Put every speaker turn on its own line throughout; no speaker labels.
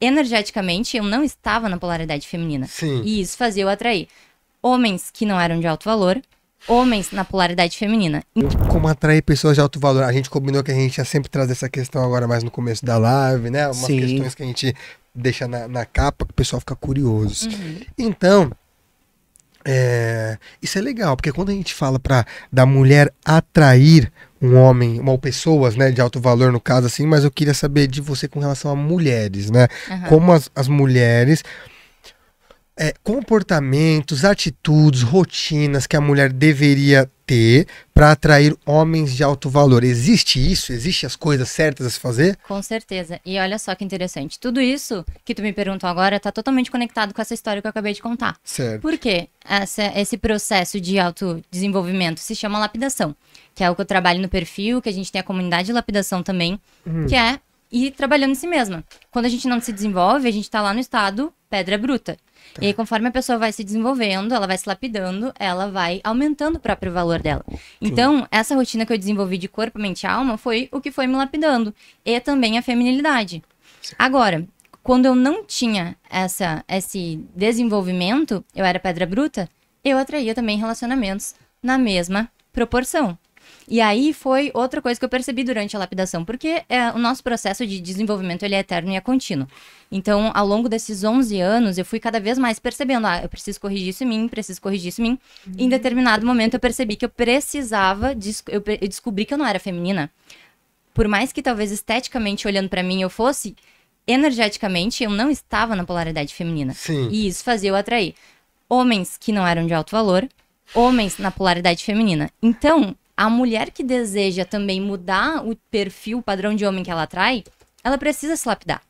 energeticamente eu não estava na polaridade feminina. Sim. E isso fazia eu atrair homens que não eram de alto valor, homens na polaridade feminina.
Como atrair pessoas de alto valor? A gente combinou que a gente ia sempre trazer essa questão agora mais no começo da live, né? Umas Sim. questões que a gente deixa na, na capa que o pessoal fica curioso. Uhum. Então, é, isso é legal, porque quando a gente fala para da mulher atrair um homem, ou pessoas, né, de alto valor no caso, assim, mas eu queria saber de você com relação a mulheres, né? Uhum. Como as, as mulheres é, comportamentos, atitudes, rotinas que a mulher deveria ter para atrair homens de alto valor. Existe isso? Existem as coisas certas a se fazer?
Com certeza. E olha só que interessante. Tudo isso que tu me perguntou agora está totalmente conectado com essa história que eu acabei de contar. Certo. Por quê? Essa, esse processo de autodesenvolvimento se chama lapidação, que é o que eu trabalho no perfil, que a gente tem a comunidade de lapidação também, hum. que é ir trabalhando em si mesma. Quando a gente não se desenvolve, a gente está lá no estado pedra bruta. Tá. E aí, conforme a pessoa vai se desenvolvendo, ela vai se lapidando, ela vai aumentando o próprio valor dela. Então, essa rotina que eu desenvolvi de corpo, mente e alma foi o que foi me lapidando. E também a feminilidade. Agora, quando eu não tinha essa, esse desenvolvimento, eu era pedra bruta, eu atraía também relacionamentos na mesma proporção. E aí foi outra coisa que eu percebi durante a lapidação, porque é, o nosso processo de desenvolvimento ele é eterno e é contínuo. Então, ao longo desses 11 anos, eu fui cada vez mais percebendo, ah, eu preciso corrigir isso em mim, preciso corrigir isso em mim. Uhum. E em determinado momento eu percebi que eu precisava, eu, eu descobri que eu não era feminina. Por mais que talvez esteticamente olhando para mim eu fosse, energeticamente eu não estava na polaridade feminina. Sim. E isso fazia eu atrair homens que não eram de alto valor, homens na polaridade feminina. Então, a mulher que deseja também mudar o perfil, o padrão de homem que ela atrai, ela precisa se lapidar.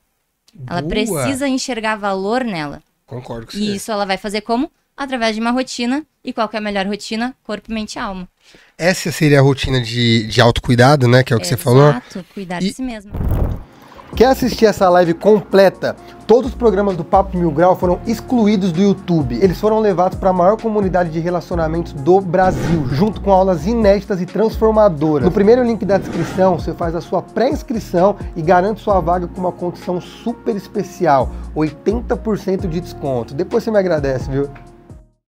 Boa. Ela precisa
enxergar valor nela.
Concordo com você. E isso
ela vai fazer como? Através de uma rotina. E qual que é a melhor rotina? Corpo, mente e alma.
Essa seria a rotina de, de autocuidado, né? Que é o que Exato, você falou. Exato, cuidar e... de si mesmo. Quer assistir essa live completa? Todos os programas do Papo Mil Grau foram excluídos do YouTube. Eles foram levados para a maior comunidade de relacionamentos do Brasil, junto com aulas inéditas e transformadoras. No primeiro link da descrição, você faz a sua pré-inscrição e garante sua vaga com uma condição super especial, 80% de desconto. Depois você me agradece, viu?